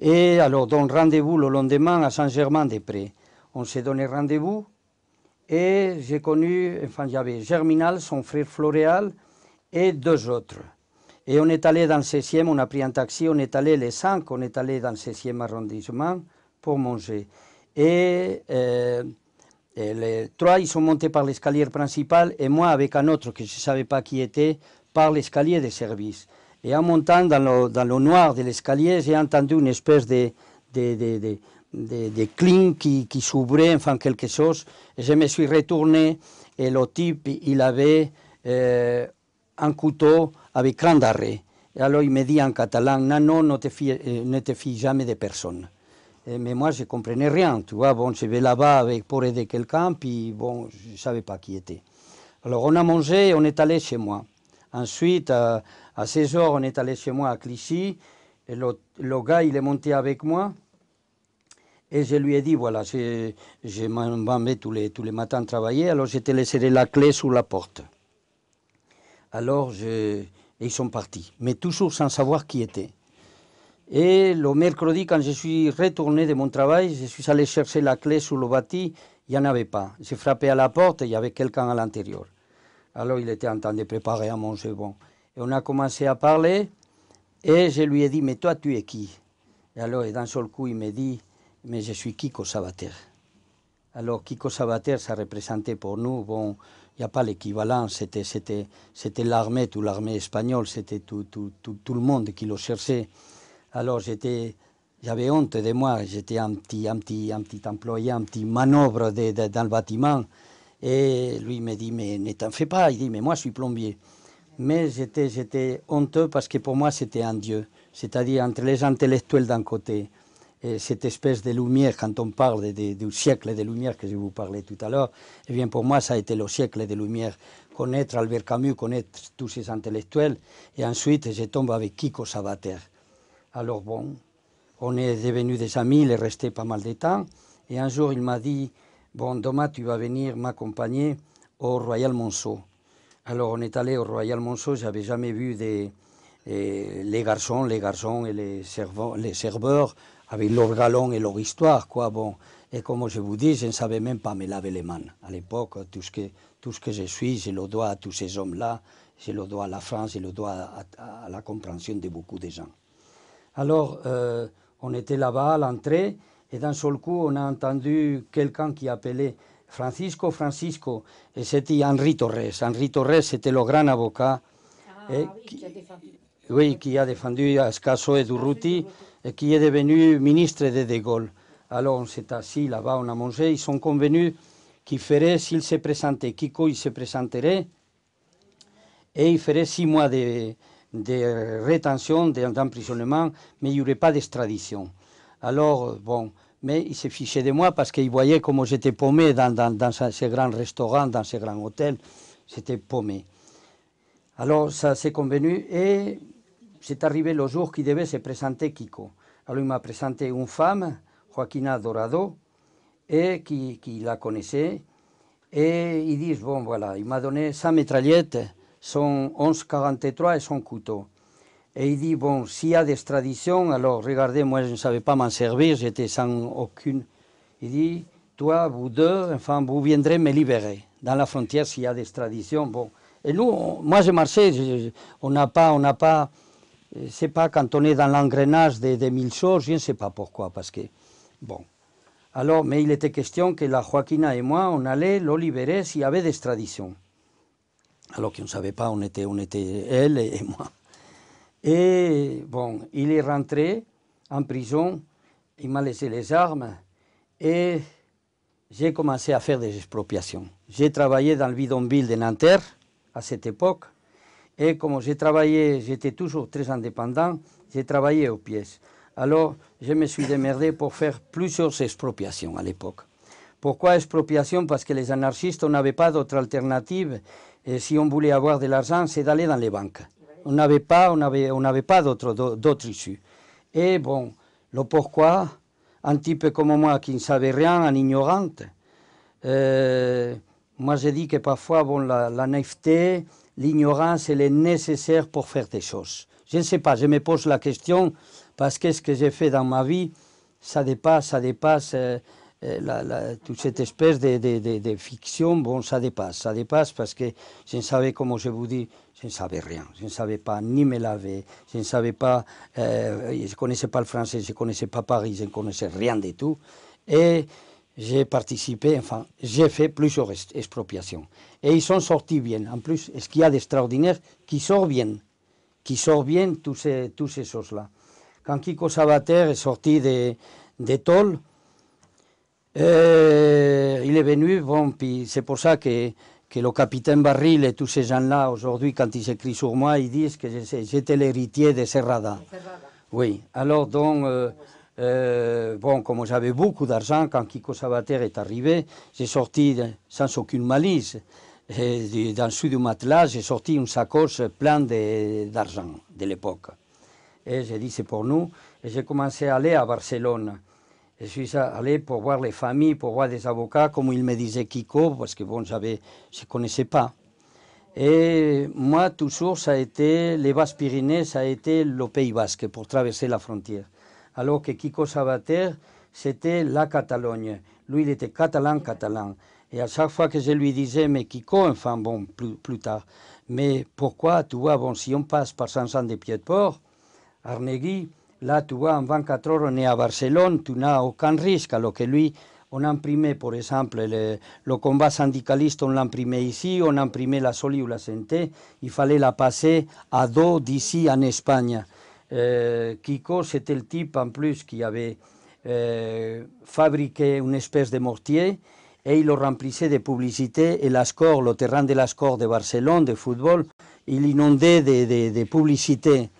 Et alors, donc rendez-vous le lendemain à Saint-Germain-des-Prés. On s'est donné rendez-vous et j'ai connu, enfin, il y avait Germinal, son frère Floréal et deux autres. Et on est allé dans le 16e, on a pris un taxi, on est allé les cinq, on est allé dans le 16e arrondissement pour manger. Et, euh, et les trois, ils sont montés par l'escalier principal et moi avec un autre que je ne savais pas qui était, par l'escalier de service. Et en montant dans le, dans le noir de l'escalier, j'ai entendu une espèce de, de, de, de clink qui, qui s'ouvrait, enfin quelque chose. Et je me suis retourné et le type, il avait euh, un couteau avec grand d'arrêt. alors il me dit en catalan, non, non, euh, ne te fie, ne te jamais de personne. mais moi, je ne comprenais rien, tu vois. Bon, je vais là-bas pour aider quelqu'un, puis bon, je ne savais pas qui était. Alors on a mangé et on est allé chez moi. Ensuite, euh, à 16 heures, on est allé chez moi à Clichy. Et le, gars, il est monté avec moi. Et je lui ai dit, voilà, je, je m'en vais tous les, tous les matins travailler. Alors, je te laisserai la clé sous la porte. Alors, ils sont partis. Mais toujours sans savoir qui était. Et le mercredi, quand je suis retourné de mon travail, je suis allé chercher la clé sous le bâti. Il n'y en avait pas. J'ai frappé à la porte, il y avait quelqu'un à l'intérieur. Alors il était en train de préparer à manger. Bon on a commencé à parler. Et je lui ai dit, mais toi, tu es qui Et alors, d'un seul coup, il me dit, mais je suis Kiko Sabater. Alors, Kiko Sabater, ça représentait pour nous, bon, il n'y a pas l'équivalent, c'était, c'était, c'était l'armée, toute l'armée espagnole, c'était tout, tout, tout, le monde qui le cherchait. Alors, j'étais, j'avais honte de moi, j'étais un petit, un, petit, un petit employé, un petit manœuvre dans le bâtiment. Et lui me dit, mais ne t'en fais pas, il dit, mais moi, je suis plombier mais j'étais, honteux parce que pour moi c'était un dieu, c'est-à-dire entre les intellectuels d'un côté et cette espèce de lumière, quand on parle du siècle de lumière que je vous parlais tout à l'heure, eh bien pour moi ça a été le siècle de lumière. Connaître Albert Camus, connaître tous ces intellectuels, et ensuite je tombe avec Kiko Sabater. Alors bon, on est devenus des amis, il est resté pas mal de temps, et un jour il m'a dit, bon Thomas, tu vas venir m'accompagner au Royal Monceau. Alors on est allé au Royal Monceau, j'avais jamais vu des, euh, les garçons, les garçons et les, serveurs, les serveurs avec leur galon et leur histoire, quoi. Bon, et comme je vous dis, je ne savais même pas me laver les mains à l'époque. Tout ce que tout ce que je suis, je le dois à tous ces hommes-là, je le dois à la France, je le dois à, la compréhension de beaucoup de gens. Alors, euh, on était là-bas à l'entrée et d'un seul coup, on a entendu quelqu'un qui appelait Francisco Francisco, et c'était Henri Torres. Henri Torres, c'était le grand avocat. oui, qui, a défendu. Oui, qui et Durruti, et qui est devenu ministre de De Gaulle. Alors on s'est assis là-bas, on a mangé, ils sont convenus qu'ils ferait s'il se présentaient, Kiko, il se présenterait, et il ferait six mois de, de rétention, d'emprisonnement, mais il n'y aurait pas d'extradition. Alors, bon, mais il s'est fiché de moi parce qu'il voyait comment j'étais paumé dans, dans, ces grands restaurants, dans ces grands hôtels. J'étais paumé. Alors ça s'est convenu et c'est arrivé le jour qui devait se présenter Kiko. Alors il m'a présenté une femme, Joaquina Dorado, et qui, la connaissait. Et ils disent, bon voilà, il m'a donné sa métraillette, son 11-43 et son couteau. Et il dit, bon, s'il y a des traditions, alors regardez, moi je ne savais pas m'en servir, j'étais sans aucune. Il dit, toi, vous deux, enfin, vous viendrez me libérer. Dans la frontière, s'il y a des traditions, bon. Et nous, moi je marché on n'a pas, on n'a pas, euh, c'est pas quand on est dans l'engrenage des, mille choses, je ne sais pas pourquoi, parce que, bon. Alors, mais il était question que la Joaquina et moi, on allait le libérer s'il y avait des traditions. Alors qu'on ne savait pas, on était, on était elle et moi. Et bon, il est rentré en prison, il m'a laissé les armes et j'ai commencé à faire des expropriations. J'ai travaillé dans le bidonville de Nanterre à cette époque et comme j'ai travaillé, j'étais toujours très indépendant, j'ai travaillé aux pièces. Alors je me suis démerdé pour faire plusieurs expropriations à l'époque. Pourquoi expropriation Parce que les anarchistes n'avaient pas d'autre alternative et si on voulait avoir de l'argent, c'est d'aller dans les banques. On n'avait pas, on avait, on pas d'autres, d'autres issues. Et bon, le pourquoi, un type comme moi qui ne savait rien, un ignorante, euh, moi j'ai dit que parfois, bon, la, naïveté, l'ignorance, elle est nécessaire pour faire des choses. Je ne sais pas, je me pose la question parce que ce que j'ai fait dans ma vie, ça dépasse, ça dépasse. Euh, eh, la, toute cette espèce de, fiction, bon, ça dépasse, ça dépasse parce que je ne savais, comment je vous dis, je ne savais rien, je ne savais pas ni me laver, je ne savais pas, euh, je ne connaissais pas le français, je ne connaissais pas Paris, je ne connaissais rien de tout. Et j'ai participé, enfin, j'ai fait plusieurs expropriations. Et ils sont sortis bien. En plus, ce qu'il y a d'extraordinaire, qui sort bien, qui sort bien toutes ces, choses-là. Quand Kiko Sabater est sorti de de euh, il est venu, bon, c'est pour ça que, que le capitaine Barril et tous ces gens-là, aujourd'hui, quand ils écrit sur moi, ils disent que j'étais l'héritier de Serrada. Oui, alors donc, euh, euh, bon, comme j'avais beaucoup d'argent, quand Kiko Sabater est arrivé, j'ai sorti sans aucune malice. dans le sud du matelas, j'ai sorti une sacoche pleine d'argent de, l'époque. Et j'ai dit, c'est pour nous. Et j'ai commencé à aller à Barcelone. Je suis allé pour voir les familles, pour voir des avocats, comme il me disait Kiko, parce que bon, je ne connaissais pas. Et moi, toujours, ça a été les Basses-Pyrénées, ça a été le Pays Basque pour traverser la frontière. Alors que Kiko Sabater, c'était la Catalogne. Lui, il était catalan-catalan. Et à chaque fois que je lui disais, mais Kiko, enfin bon, plus, tard, mais pourquoi, tu vois, bon, si on passe par jean de Pied-de-Port, Arnegui, Là, tu vois, en 24 heures, on est à Barcelone, tu n'as aucun risque, alors que lui, on imprimait, par exemple, le, le combat syndicaliste, on l'imprimait ici, on imprimait la Soli ou la Santé, il fallait la passer à dos d'ici en Espagne. Euh, Kiko, c'était le type en plus qui avait euh, fabriqué une espèce de mortier et il le remplissait de publicité et l'Ascor, le terrain de score de Barcelone, de football, il inondait de, de, de publicité.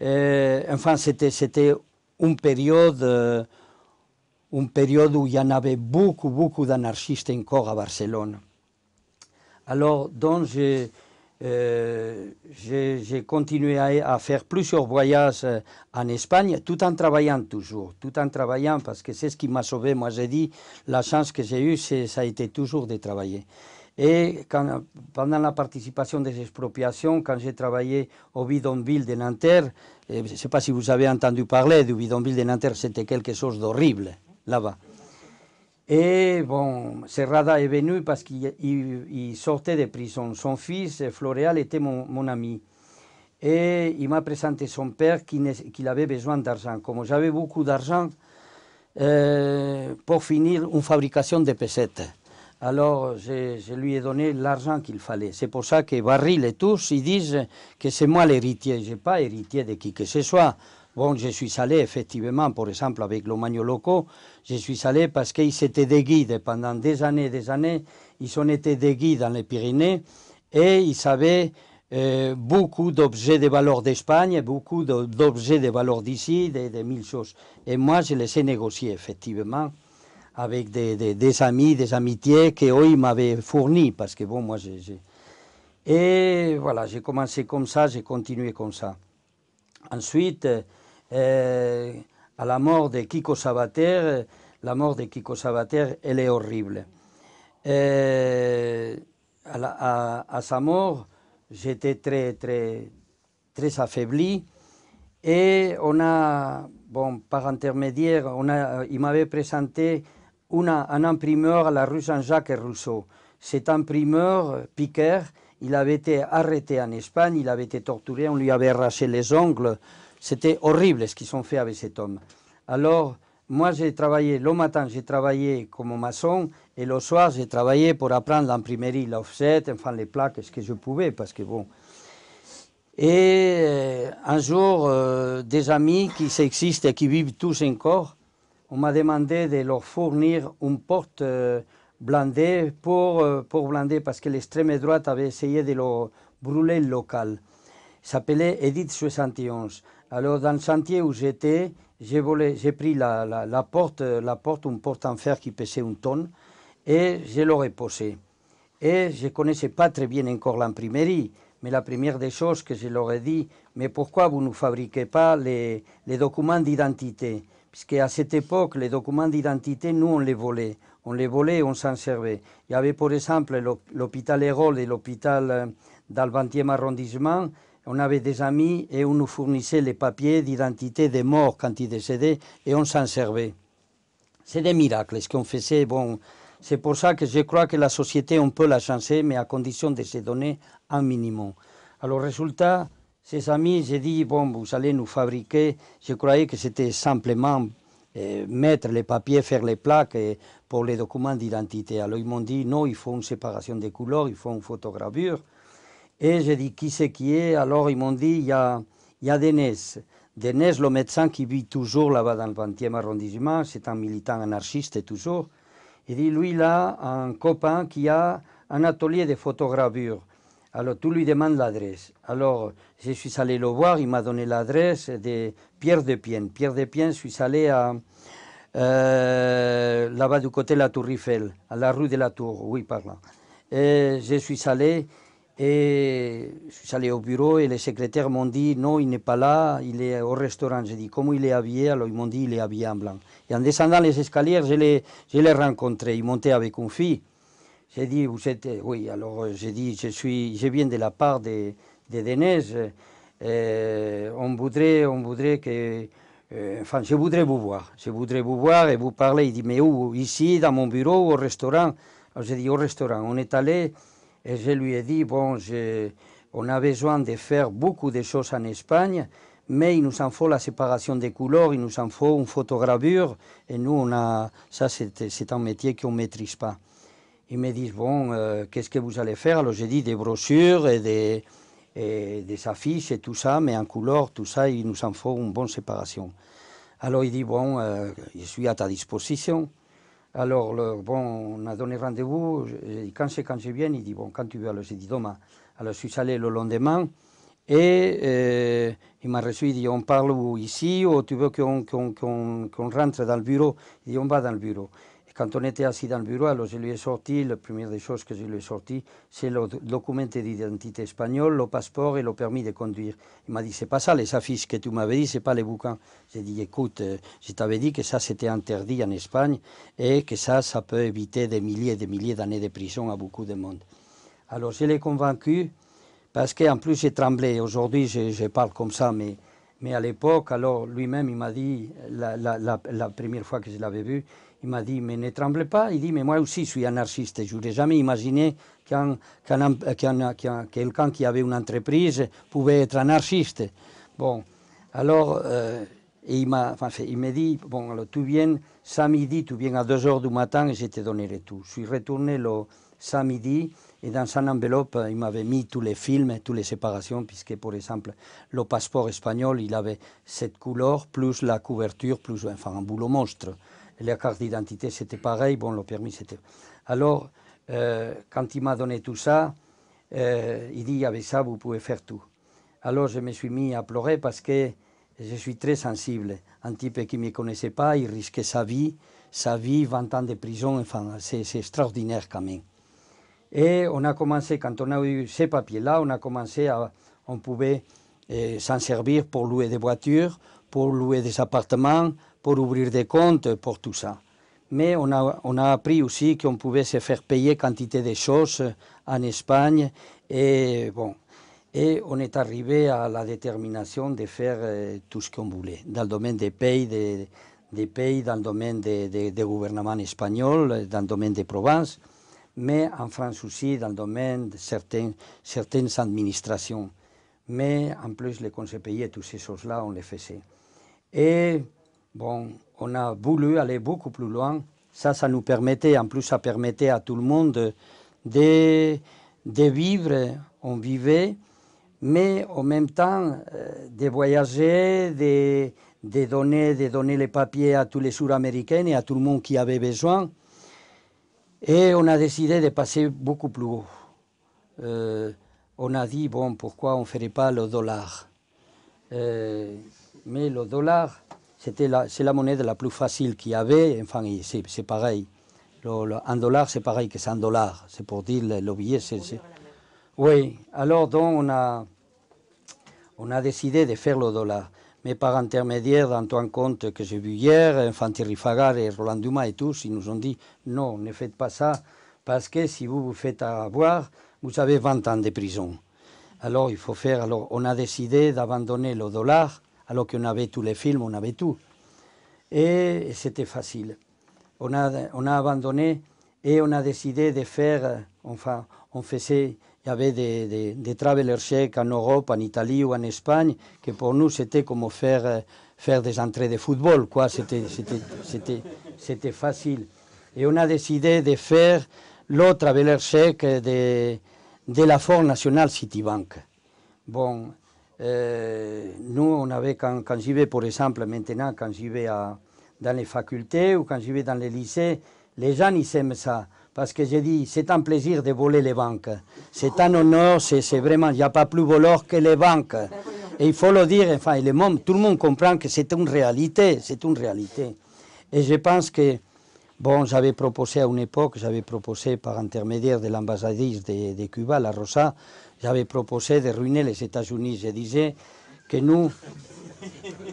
Eh, enfin, c'était une période, eh, période où il y en avait beaucoup, beaucoup d'anarchistes encore à Barcelone. Alors, donc, j'ai eh, continué à, à, faire plusieurs voyages en Espagne, tout en travaillant toujours, tout en travaillant, parce que c'est ce qui m'a sauvé. Moi, j'ai dit, la chance que j'ai eue, ça a été toujours de travailler. Et pendant la participation des expropriations, quand j'ai travaillé au bidonville de Nanterre, eh, je ne sais pas si vous avez entendu parler du bidonville de Nanterre, c'était quelque chose d'horrible là-bas. Et bon, Serrada est venu parce qu'il sortait de prison. Son fils, Floréal, était mon, ami. Et il m'a présenté son père qu'il avait besoin d'argent. Comme j'avais beaucoup d'argent, eh, pour finir une fabrication de pesettes. Alors, je, lui ai donné l'argent qu'il fallait. C'est pour ça que Baril et tous, ils disent que c'est moi l'héritier. Je n'ai pas héritier de qui que ce soit. Bon, je suis allé, effectivement, par exemple, avec Lomagno Loco, je suis allé parce qu'ils s'étaient des pendant des années et des années. Ils ont été des dans les Pyrénées et ils avaient euh, beaucoup d'objets de valeur d'Espagne, beaucoup d'objets de valeur d'ici, des de mille choses. Et moi, je les ai négociés, effectivement avec des, des, amis, des amitiés que m'avaient fourni, parce que bon, moi j'ai... Et voilà, j'ai commencé comme ça, j'ai continué comme ça. Ensuite, euh, à la mort de Kiko Sabater, la mort de Kiko Sabater, elle est horrible. Euh, à, sa mort, j'étais très, très, très affaibli. Et on a, bon, par intermédiaire, on il m'avait présenté a un imprimeur à la rue Saint-Jacques et Rousseau. Cet imprimeur, euh, Piquer, il avait été arrêté en Espagne, il avait été torturé, on lui avait arraché les ongles. C'était horrible ce qu'ils ont fait avec cet homme. Alors, moi, j'ai travaillé, le matin, j'ai travaillé comme maçon, et le soir, j'ai travaillé pour apprendre l'imprimerie, l'offset, enfin les plaques, ce que je pouvais, parce que bon. Et euh, un jour, euh, des amis qui s'existent et qui vivent tous encore on m'a demandé de leur fournir une porte euh, blindée pour, euh, pour blinder parce que l'extrême droite avait essayé de le brûler le local. S'appelait Edith 71. Alors dans le chantier où j'étais, j'ai pris la, porte, la porte, euh, une porte en fer qui pesait une tonne, et je l'aurais posée. Et je ne connaissais pas très bien encore l'imprimerie, mais la première des choses que je leur ai dit, mais pourquoi vous ne fabriquez pas les documents d'identité puisque à cette époque, les documents d'identité, nous, on les volait. On les volait, on s'en servait. Il y avait, par exemple, l'hôpital Hérol et l'hôpital euh, dans 20e arrondissement, on avait des amis et on nous fournissait les papiers d'identité des morts quand ils décédaient et on s'en servait. C'est des miracles ce qu'on faisait. Bon, c'est pour ça que je crois que la société, on peut la changer, mais à condition de se donner un minimum. Alors, résultat, ses amis, j'ai dit, bon, vous allez nous fabriquer. Je croyais que c'était simplement euh, mettre les papiers, faire les plaques euh, pour les documents d'identité. Alors ils m'ont dit, non, il faut une séparation des couleurs, il faut une photogravure. Et j'ai dit, qui c'est qui est Alors ils m'ont dit, il y a, y a le médecin qui vit toujours là-bas dans le 20e arrondissement, c'est un militant anarchiste toujours. Il dit, lui, là, un copain qui a un atelier de photogravure. Alors tu lui demandes l'adresse. Alors je suis allé le voir, il m'a donné l'adresse de Pierre de Pienne. Pierre de Pienne, je suis allé à euh, là-bas du côté de la Tour Eiffel, à la rue de la Tour, oui par là. je suis allé et je suis allé au bureau et les secrétaires m'ont dit non, il n'est pas là, il est au restaurant. J'ai dit comment il est habillé Alors ils m'ont dit il est habillé en blanc. Et en descendant les escaliers, je l'ai rencontré. Il montait avec une fille. J'ai dit, vous êtes, euh, oui, alors euh, j'ai dit, je suis, je viens de la part de des Denez. Euh, on voudrait, on voudrait que, enfin, je voudrais vous voir, je voudrais vous voir et vous parler. Il dit, mais où Ici, dans mon bureau, au restaurant Alors j'ai dit, au restaurant. On est allé et je lui ai dit, bon, on a besoin de faire beaucoup de choses en Espagne, mais il nous en faut la séparation des couleurs, il nous en faut une photogravure, et nous, on a, ça, c'est un métier qu'on ne maîtrise pas. Ils me disent, bon, euh, qu'est-ce que vous allez faire Alors j'ai dit des brochures et des, des affiches et tout ça, mais en couleur, tout ça, il nous en faut une bonne séparation. Alors il dit, bon, euh, je suis à ta disposition. Alors, bon, on a donné rendez-vous. Quand quand je viens, il dit, bon, quand tu veux. Alors j'ai dit, demain. Alors je suis allé le lendemain. Et euh, il m'a reçu, il dit, on parle ici, ou tu veux qu'on qu'on qu'on rentre dans le bureau Il dit, on va dans le bureau. Quand on était assis dans le bureau, alors je lui ai sorti, la première des choses que je lui ai sorti, c'est le document d'identité espagnole, le passeport et le permis de conduire. Il m'a dit, c'est pas ça les affiches que tu m'avais dit, c'est pas les bouquins. J'ai dit, écoute, je t'avais dit que ça c'était interdit en Espagne et que ça, ça peut éviter des milliers et des milliers d'années de prison à beaucoup de monde. Alors je l'ai convaincu, parce qu'en plus j'ai tremblé. Aujourd'hui je, parle comme ça, mais, mais à l'époque, alors lui-même il m'a dit, la, la première fois que je l'avais vu, il m'a dit, mais ne tremble pas. Il dit, mais moi aussi, je suis anarchiste. Je n'aurais jamais imaginé qu'un, quelqu'un qui avait une entreprise pouvait être anarchiste. Bon, alors, euh, il m'a enfin, il m'a dit, bon, alors tu viens samedi, tu viens à 2h du matin et je te donnerai tout. Je suis retourné le samedi et dans son enveloppe, il m'avait mis tous les films, toutes les séparations, puisque, par exemple, le passeport espagnol, il avait cette couleur, plus la couverture, plus enfin, un boulot monstre la carte d'identité, c'était pareil. Bon, le permis, c'était. Alors, euh, quand il m'a donné tout ça, euh, il dit avec ça, vous pouvez faire tout. Alors, je me suis mis à pleurer parce que je suis très sensible. Un type qui ne me connaissait pas, il risquait sa vie, sa vie, 20 ans de prison, enfin, c'est extraordinaire quand même. Et on a commencé, quand on a eu ces papiers-là, on a commencé à. On pouvait euh, s'en servir pour louer des voitures, pour louer des appartements, pour ouvrir des comptes pour tout ça. Mais on a, on a appris aussi qu'on pouvait se faire payer quantité de choses euh, en Espagne. Et bon, et on est arrivé à la détermination de faire euh, tout ce qu'on voulait dans le domaine des pays, des, pays dans le domaine des, gouvernement espagnol, gouvernements espagnols, dans le domaine des provinces, mais en France aussi dans le domaine de certaines, certaines administrations. Mais en plus, les conseils payés, toutes ces choses-là, on les faisait. Et Bon, on a voulu aller beaucoup plus loin. Ça, ça nous permettait, en plus, ça permettait à tout le monde de, vivre, on vivait, mais en même temps, euh, de voyager, de, de, donner, de donner les papiers à tous les Sud-Américains et à tout le monde qui avait besoin. Et on a décidé de passer beaucoup plus haut. Euh, on a dit, bon, pourquoi on ne ferait pas le dollar euh, Mais le dollar, c'était la, c'est la monnaie la plus facile qu'il y avait. Enfin, c'est, pareil. Le, un dollar, c'est pareil que 100 dollars. C'est pour dire le, billet. C'est, Oui. Alors, donc, on a, on a décidé de faire le dollar. Mais par intermédiaire d'Antoine Comte, que j'ai vu hier, enfin Thierry Fagard et Roland Dumas et tous, ils nous ont dit non, ne faites pas ça, parce que si vous vous faites avoir, vous avez 20 ans de prison. Alors, il faut faire. Alors, on a décidé d'abandonner le dollar alors qu'on avait tous les films, e, on avait tout. Et c'était facile. On a, on a abandonné et on a décidé de faire, enfin, on faisait, il y avait des, des, des en Europe, en Italie ou en Espagne, que pour nous c'était comme faire, faire des entrées de football, quoi, c'était facile. Et on a décidé de faire le travelers check de, de la Fort Nationale Citibank. Bon, eh, nous, on avait, quand, quand j'y vais, pour exemple, maintenant, quand j'y vais à, dans les facultés ou quand j'y vais dans les lycées, les gens, ils aiment ça. Parce que j'ai dit, c'est un plaisir de voler les banques. C'est un honneur, c'est vraiment, il n'y a pas plus voleur que les banques. Et il faut le dire, enfin, monde, tout le monde comprend que c'est une réalité, c'est une réalité. Et je pense que, bon, j'avais proposé à une époque, j'avais proposé par intermédiaire de l'ambassadrice de, de Cuba, la Rosa, j'avais proposé de ruiner les États-Unis. Je disais que nous,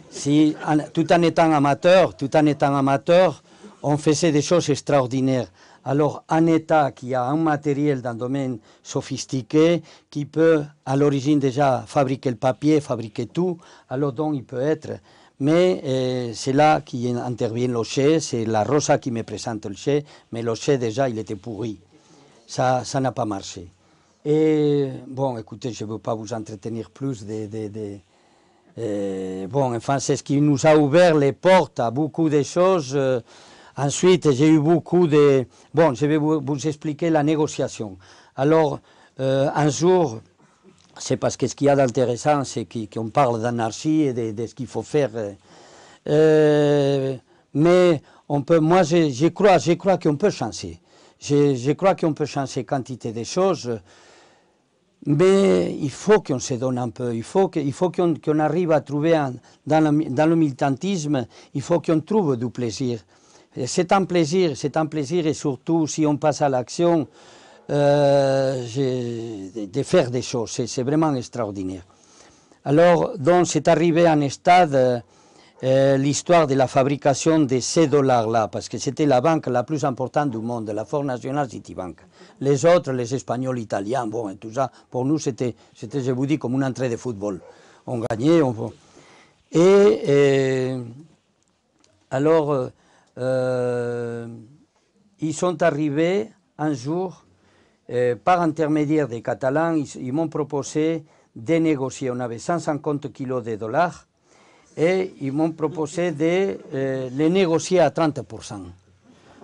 si, tout en étant amateur, tout en étant amateur, on faisait des choses extraordinaires. Alors, un État qui a un matériel d'un domaine sophistiqué, qui peut à l'origine déjà fabriquer le papier, fabriquer tout, alors donc il peut être. Mais euh, c'est là qui intervient chèque, c'est la Rosa qui me présente le chèque, mais chèque déjà il était pourri. Ça n'a pas marché. Et bon, écoutez, je ne veux pas vous entretenir plus De, euh, bon, enfin, c'est ce qui nous a ouvert les portes à beaucoup de choses. Euh, ensuite, j'ai eu beaucoup de... Bon, je vais vous, expliquer la négociation. Alors, euh, un jour, c'est parce que ce qu'il y a d'intéressant, c'est qu'on parle d'anarchie et de, ce qu'il faut faire. mais on peut, moi, je, crois, je crois qu'on peut changer. Je, je crois qu'on peut changer quantité de choses mais il faut qu'on se donne un peu, il faut qu'on arrive à trouver dans, le, dans, militantisme, il faut qu'on trouve du plaisir. C'est un plaisir, c'est un plaisir et surtout si on passe à l'action, euh, de faire des choses, c'est vraiment extraordinaire. Alors, donc, c'est arrivé à un stade euh, euh, l'histoire de la fabrication de ces dollars-là, parce que c'était la banque la plus importante du monde, la Fort National Citibank. Les autres, les Espagnols, Italiens, bon, tout ça, pour nous, c'était, c'était je vous dis, comme une entrée de football. On gagnait, on... Et, euh, alors, euh, ils sont arrivés un jour, par intermédiaire des Catalans, ils, ils m'ont proposé de négocier. On avait 150 kilos de dollars et ils m'ont proposé de euh, les négocier à 30%.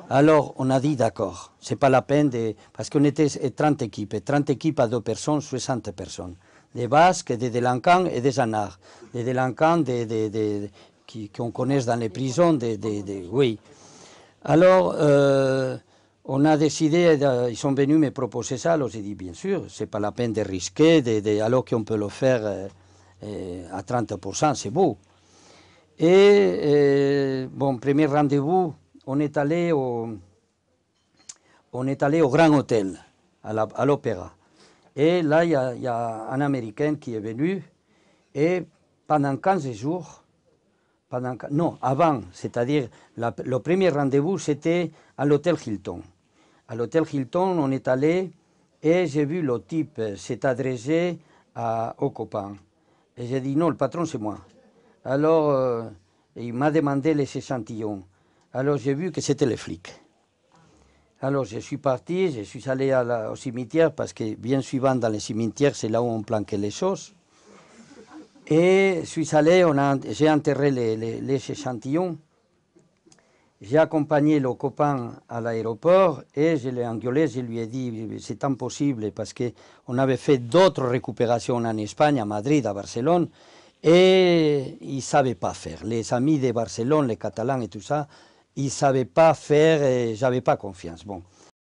Alors, on a dit d'accord, c'est pas la peine de. Parce qu'on était 30 équipes, 30 équipes à deux personnes, 60 personnes. Des Basques, des délinquants et des anards. Des délinquants de qu'on connaît dans les prisons, des, oui. Alors, euh, on a décidé, ils sont venus me proposer ça, alors j'ai dit bien sûr, c'est pas la peine de risquer, de, alors qu'on peut le faire euh, à 30%, c'est beau. Et, eh, bon, premier rendez-vous, on est allé au, on est allé au Grand Hôtel, à l'Opéra. Et là, il y, a un Américain qui est venu. Et pendant 15 jours, pendant, non, avant, c'est-à-dire le premier rendez-vous, c'était à l'hôtel Hilton. À l'hôtel Hilton, on est allé et j'ai vu le type s'est adressé à, aux Et j'ai dit non, le patron, c'est moi. Alors, euh, il m'a demandé les échantillons. Alors, j'ai vu que c'était les flics. Alors, je suis parti, je suis allé au cimetière parce que, bien suivant, dans le cimetière, c'est là où on planquait les choses. Et je suis allé, j'ai enterré les, les échantillons. J'ai accompagné le copain à l'aéroport et je l'ai engueulé, je lui ai dit c'est impossible parce qu'on avait fait d'autres récupérations en Espagne, à Madrid, à Barcelone, et ils ne savaient pas faire. Les amis de Barcelone, les Catalans et tout ça, ils ne savaient pas faire et eh, j'avais pas confiance. Bon.